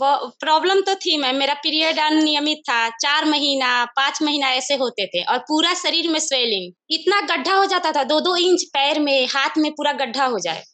वो प्रॉब्लम तो थी मैम मेरा पीरियड अनियमित था चार महीना पांच महीना ऐसे होते थे और पूरा शरीर में स्वेलिंग इतना गड्ढा हो जाता था दो दो इंच पैर में हाथ में पूरा गड्ढा हो जाए